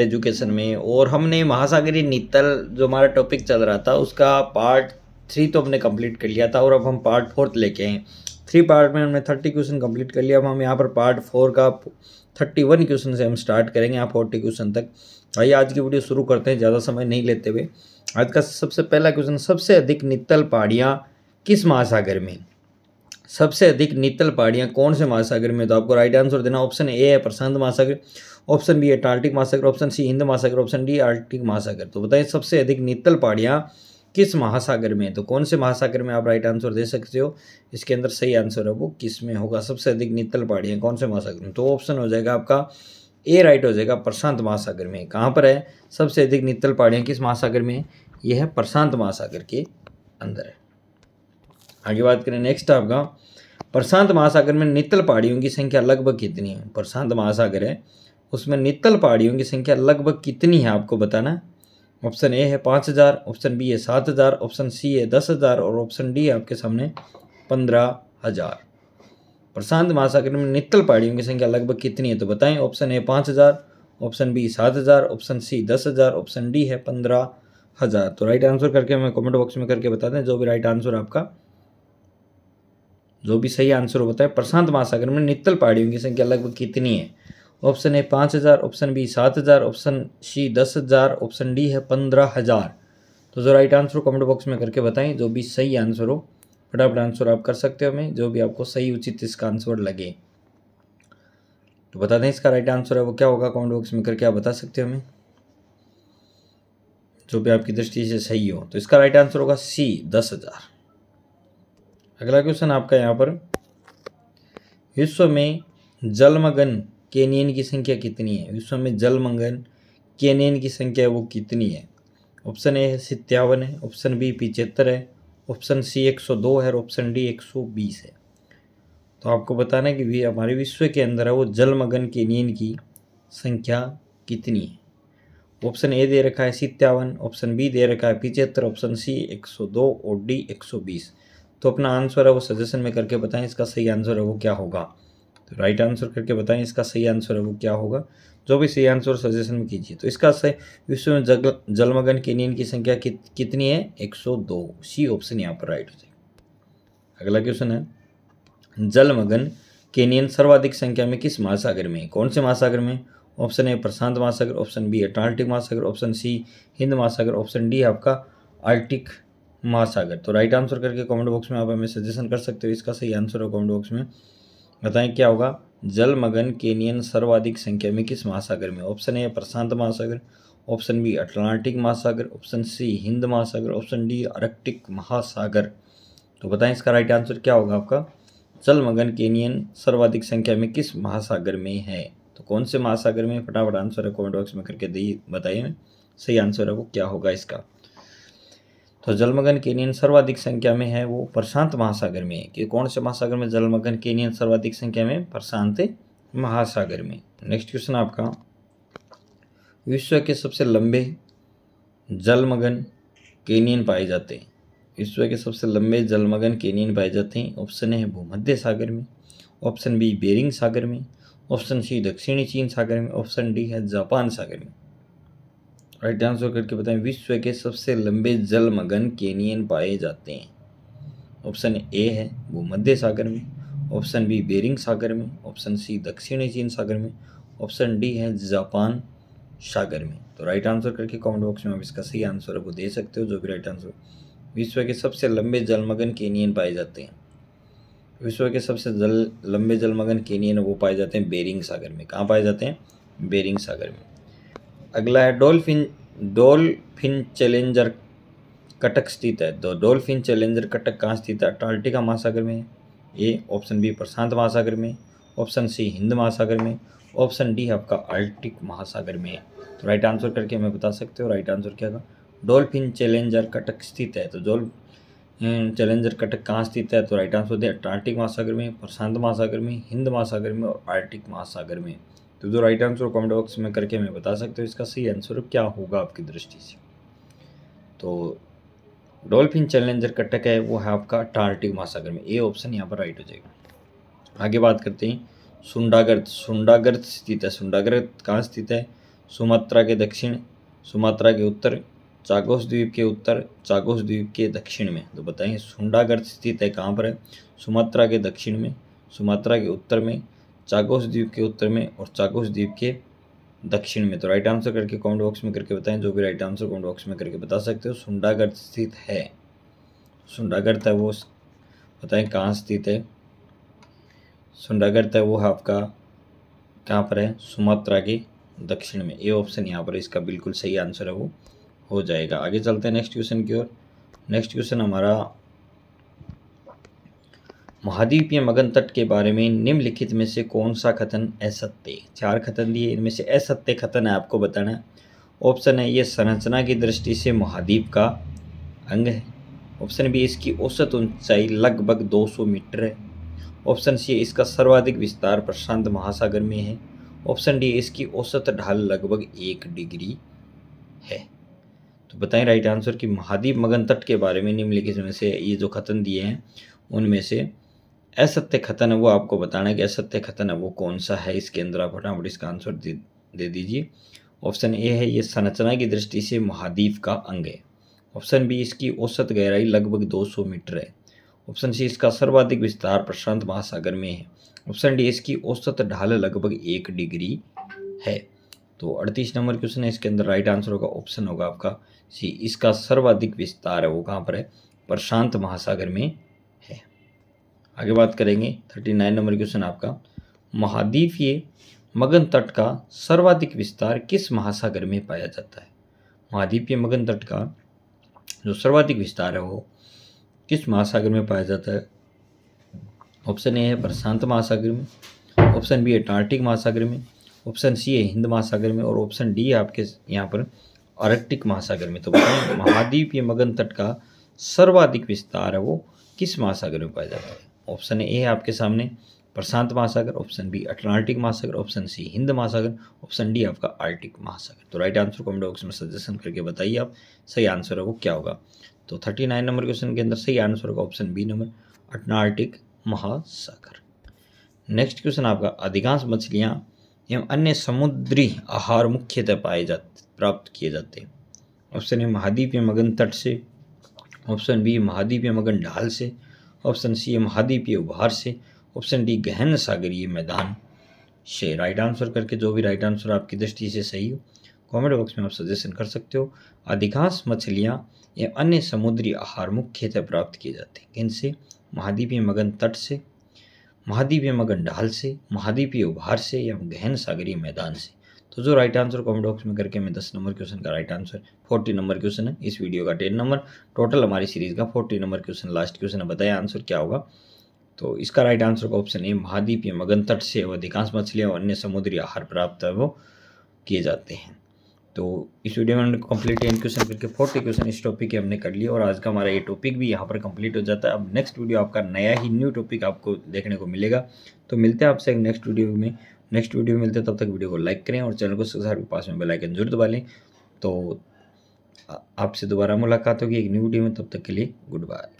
education में और हमने महासागरी नीतल जो हमारा टॉपिक चल रहा था उसका पार्ट थ्री तो हमने कंप्लीट कर लिया था और अब हम पार्ट फोर्थ लेके आए थ्री पार्ट में हमने थर्टी क्वेश्चन कंप्लीट कर लिया अब हम यहाँ पर पार्ट फोर का थर्टी वन क्वेश्चन से हम स्टार्ट करेंगे यहाँ फोर्टी क्वेश्चन तक भाई आज की वीडियो शुरू करते हैं ज़्यादा समय नहीं लेते हुए आज का सबसे पहला क्वेश्चन सबसे अधिक नितल पहाड़ियाँ किस महासागर में सबसे अधिक नीतल पहाड़ियाँ कौन से महासागर में तो आपको राइट आंसर देना ऑप्शन ए है प्रशांत महासागर ऑप्शन बी है अटार्टिक महासागर ऑप्शन सी हिंद महासागर ऑप्शन डी आर्टिक महासागर तो बताइए सबसे अधिक नीतल पहाड़ियाँ किस महासागर में तो कौन से महासागर में आप राइट आंसर दे सकते हो इसके अंदर सही आंसर है वो किस में होगा सबसे अधिक नीतल पहाड़ियाँ कौन से महासागर में तो ऑप्शन हो जाएगा आपका ए राइट हो जाएगा प्रशांत महासागर में कहाँ पर है सबसे अधिक नीतल पहाड़ियाँ किस महासागर में यह है प्रशांत महासागर के अंदर है आगे बात करें नेक्स्ट आपका प्रशांत महासागर में नितल पहाड़ियों की संख्या लगभग कितनी है प्रशांत महासागर है उसमें नितल पहाड़ियों की संख्या लगभग कितनी है आपको बताना है ऑप्शन ए है पाँच हज़ार ऑप्शन बी है सात हज़ार ऑप्शन सी है दस हज़ार और ऑप्शन डी है आपके सामने पंद्रह हज़ार प्रशांत महासागर में नितल पहाड़ियों की संख्या लगभग कितनी है तो बताएं ऑप्शन ए पाँच हज़ार ऑप्शन बी सात हज़ार ऑप्शन सी दस हज़ार ऑप्शन डी है पंद्रह हज़ार तो राइट आंसर करके हमें कमेंट बॉक्स में करके बता दें जो भी राइट आंसर आपका जो भी सही आंसर हो बताए प्रशांत महासागर में नित्तल पहाड़ियों की संख्या लगभग कितनी है ऑप्शन ए पाँच हज़ार ऑप्शन बी सात हज़ार ऑप्शन सी दस हज़ार ऑप्शन डी है पंद्रह हज़ार तो जो राइट आंसर हो कमेंट बॉक्स में करके बताएं जो भी सही आंसर हो फटाफट आंसर आप कर सकते हो हमें जो भी आपको सही उचित इसका आंसर लगे तो बता दें इसका राइट आंसर है वो क्या होगा कमेंट बॉक्स में करके आप बता सकते हो हमें जो भी आपकी दृष्टि से सही हो तो इसका राइट आंसर होगा सी दस हज़ार अगला क्वेश्चन आपका यहाँ पर विश्व में जलमगन केनियन की संख्या कितनी है विश्व में जलमगन केनियन की संख्या वो कितनी है ऑप्शन ए है सत्यावन है ऑप्शन बी पिचहत्तर है ऑप्शन सी एक सौ दो है और ऑप्शन डी एक सौ बीस है तो आपको बताना है कि भी हमारे विश्व के अंदर है वो जलमगन केनियन की संख्या कितनी है ऑप्शन ए दे रखा है सित्यावन ऑप्शन बी दे रखा है पिचहत्तर ऑप्शन सी 102 और डी 120 तो अपना आंसर है वो सजेशन में करके बताएं इसका सही आंसर है वो क्या होगा तो राइट आंसर करके बताएं इसका सही आंसर है वो क्या होगा जो भी सही आंसर सजेशन में कीजिए तो इसका सही विश्व में जग जलमगन केनियन की संख्या कि, कितनी है 102 सी ऑप्शन यहाँ पर राइट हो जाएगा अगला क्वेश्चन है जलमगन केनियन सर्वाधिक संख्या में किस महासागर में कौन से महासागर में ऑप्शन ए प्रशांत महासागर ऑप्शन बी अटार्टिक महासागर ऑप्शन सी हिंद महासागर ऑप्शन डी आपका आर्टिक महासागर तो राइट आंसर करके कमेंट बॉक्स में आप हमें सजेशन कर सकते हो इसका सही आंसर हो कमेंट बॉक्स में बताएं क्या होगा जलमगन केनियन सर्वाधिक संख्या में किस महासागर में ऑप्शन ए प्रशांत महासागर ऑप्शन बी अटलांटिक महासागर ऑप्शन सी हिंद महासागर ऑप्शन डी आर्कटिक महासागर तो बताएं इसका राइट आंसर क्या होगा आपका जलमगन केनियन सर्वाधिक संख्या में किस महासागर में है तो कौन से महासागर में फटाफट आंसर है कमेंट बॉक्स में करके दी बताइए सही आंसर है वो क्या होगा इसका तो जलमग्न केनियन सर्वाधिक संख्या में है वो प्रशांत महासागर में है कि कौन से महासागर में जलमग्न केनियन सर्वाधिक संख्या में प्रशांत महासागर में नेक्स्ट तो क्वेश्चन आपका विश्व के सबसे लंबे जलमग्न केनियन पाए जाते हैं विश्व के सबसे लंबे जलमग्न केनियन पाए जाते हैं ऑप्शन है भूमध्य सागर में ऑप्शन बी बेरिंग सागर में ऑप्शन सी दक्षिणी चीन सागर में ऑप्शन डी है जापान सागर में राइट आंसर करके बताएं विश्व के सबसे लंबे जलमग्न केनियन पाए जाते हैं ऑप्शन ए है वो मध्य सागर में ऑप्शन बी बेरिंग सागर में ऑप्शन सी दक्षिण चीन सागर में ऑप्शन डी है जापान सागर में तो राइट आंसर करके कमेंट बॉक्स में आप इसका सही आंसर वो दे सकते हो जो भी राइट आंसर विश्व के सबसे लंबे जलमग्न केनियन पाए जाते हैं विश्व के सबसे जल लंबे जलमग्न केनियन वो पाए जाते हैं बेरिंग सागर में कहाँ पाए जाते हैं बेरिंग सागर में अगला है डोल्फिन डोल्फिन चैलेंजर कटक स्थित है तो डोल्फिन चैलेंजर कटक कहाँ स्थित है अटार्टिका महासागर में ए ऑप्शन बी प्रशांत महासागर में ऑप्शन सी हिंद महासागर में ऑप्शन डी है आपका आर्टिक महासागर में तो राइट आंसर करके हमें बता सकते हो राइट आंसर क्या होगा डोल्फिन चैलेंजर कटक स्थित है तो डोल अं, चैलेंजर कटक कहाँ स्थित है तो राइट आंसर दे अटार्टिक महासागर में प्रशांत महासागर में हिंद महासागर में और आर्टिक महासागर में तो जो राइट आंसर कमेंट बॉक्स में करके हमें बता सकते हो इसका सही आंसर क्या होगा आपकी दृष्टि से तो डॉल्फिन चैलेंजर कटक है वो है आपका अटार्टिक महासागर में ए ऑप्शन यहाँ पर राइट हो जाएगा आगे बात करते हैं सुंडागर्त सुंडागर्त स्थित है सुंडागर्त कहाँ स्थित है सुमात्रा के दक्षिण सुमात्रा के उत्तर चागोस द्वीप के उत्तर चागोस द्वीप के दक्षिण में तो बताएं सुंडागर्त स्थित है कहाँ पर है सुमात्रा के दक्षिण में सुमात्रा के उत्तर में चाकोस द्वीप के उत्तर में और चाकोस द्वीप के दक्षिण में तो राइट आंसर करके कमेंट बॉक्स में करके बताएं जो भी राइट आंसर कमेंट बॉक्स में करके बता सकते हो सुंडागढ़ स्थित है सुंडागढ़ था वो बताएं कहाँ स्थित है सुंडागढ़ था वो आपका कहाँ पर है सुमात्रा के दक्षिण में ये ऑप्शन यहाँ पर इसका बिल्कुल सही आंसर है वो हो जाएगा आगे चलते हैं नेक्स्ट क्वेश्चन की ओर नेक्स्ट क्वेश्चन हमारा महाद्वीपीय मगन तट के बारे में निम्नलिखित में से कौन सा कथन असत्य चार कथन दिए इनमें से असत्य कथन है आपको बताना ऑप्शन है ये संरचना की दृष्टि से महाद्वीप का अंग है ऑप्शन बी इसकी औसत ऊंचाई लगभग 200 मीटर है ऑप्शन सी इसका सर्वाधिक विस्तार प्रशांत महासागर में है ऑप्शन डी इसकी औसत ढाल लगभग एक डिग्री है तो बताएं राइट आंसर कि महाद्वीप मगन तट के बारे में निम्नलिखित में से ये जो कथन दिए हैं उनमें से असत्य खतन है वो आपको बताना है कि असत्य खतन है वो कौन सा है इसके अंदर आप फटाफट इसका आंसर दे दीजिए ऑप्शन ए है ये संरचना की दृष्टि से महाद्वीप का अंग है ऑप्शन बी इसकी औसत गहराई लगभग 200 मीटर है ऑप्शन सी इसका सर्वाधिक विस्तार प्रशांत महासागर में है ऑप्शन डी इसकी औसत ढाल लगभग एक डिग्री है तो अड़तीस नंबर क्वेश्चन है इसके अंदर राइट आंसर होगा ऑप्शन होगा आपका सी इसका सर्वाधिक विस्तार है वो कहाँ पर है प्रशांत महासागर में आगे बात करेंगे थर्टी नाइन नंबर क्वेश्चन आपका महाद्वीपीय मगन तट का सर्वाधिक विस्तार किस महासागर में पाया जाता है महाद्वीपीय मगन तट का जो सर्वाधिक विस्तार है वो किस महासागर में पाया जाता है ऑप्शन ए है प्रशांत महासागर में ऑप्शन बी है महासागर में ऑप्शन सी है हिंद महासागर में और ऑप्शन डी है आपके यहाँ पर आर्कटिक महासागर में तो महाद्वीप महाद्वीपीय मगन तट का सर्वाधिक विस्तार है वो किस महासागर में पाया जाता है ऑप्शन ए है आपके सामने प्रशांत महासागर ऑप्शन बी अटलांटिक महासागर ऑप्शन सी हिंद महासागर ऑप्शन डी आपका आर्टिक महासागर तो राइट आंसर कमेंट बॉक्स में सजेशन करके बताइए आप सही आंसर है वो क्या होगा तो थर्टी नाइन नंबर क्वेश्चन के अंदर सही आंसर होगा ऑप्शन बी नंबर अटलांटिक महासागर नेक्स्ट क्वेश्चन आपका अधिकांश मछलियाँ एवं अन्य समुद्री आहार मुख्यतः पाए जाते प्राप्त किए जाते हैं ऑप्शन ए महाद्वीप मगन तट से ऑप्शन बी महाद्वीप मगन ढाल से ऑप्शन सी महाद्वीपीय उभार से ऑप्शन डी गहन सागरीय मैदान से राइट आंसर करके जो भी राइट आंसर आपकी दृष्टि से सही हो कमेंट बॉक्स में आप सजेशन कर सकते हो अधिकांश मछलियाँ या अन्य समुद्री आहार मुख्य प्राप्त किए जाते हैं इनसे महाद्वीपीय मगन तट से महाद्वीपीय मगन ढाल से महाद्वीपीय उभार से या गहन सागरीय मैदान से तो जो राइट आंसर कमेंट बॉक्स में करके मैं दस नंबर क्वेश्चन का right answer forty number question है इस वीडियो का टेन नंबर टोटल हमारी सीरीज का forty number question last question है बताया आंसर क्या होगा तो इसका राइट आंसर का ऑप्शन ए या मगन तट से व अधिकांश मछलियाँ और अन्य समुद्री आहार प्राप्त वो किए जाते हैं तो इस वीडियो में हमने कम्प्लीट एंड क्वेश्चन करके फोर्टी क्वेश्चन इस टॉपिक के हमने कर लिया और आज का हमारा ये टॉपिक भी यहाँ पर कंप्लीट हो जाता है अब नेक्स्ट वीडियो आपका नया ही न्यू टॉपिक आपको देखने को मिलेगा तो मिलते हैं आपसे नेक्स्ट वीडियो में नेक्स्ट वीडियो में मिलते हैं तब तक वीडियो को लाइक करें और चैनल को सब्सक्राइब पास में बेलाइकन जरूर दबा लें तो आपसे दोबारा मुलाकात होगी एक न्यू वीडियो में तब तक के लिए गुड बाय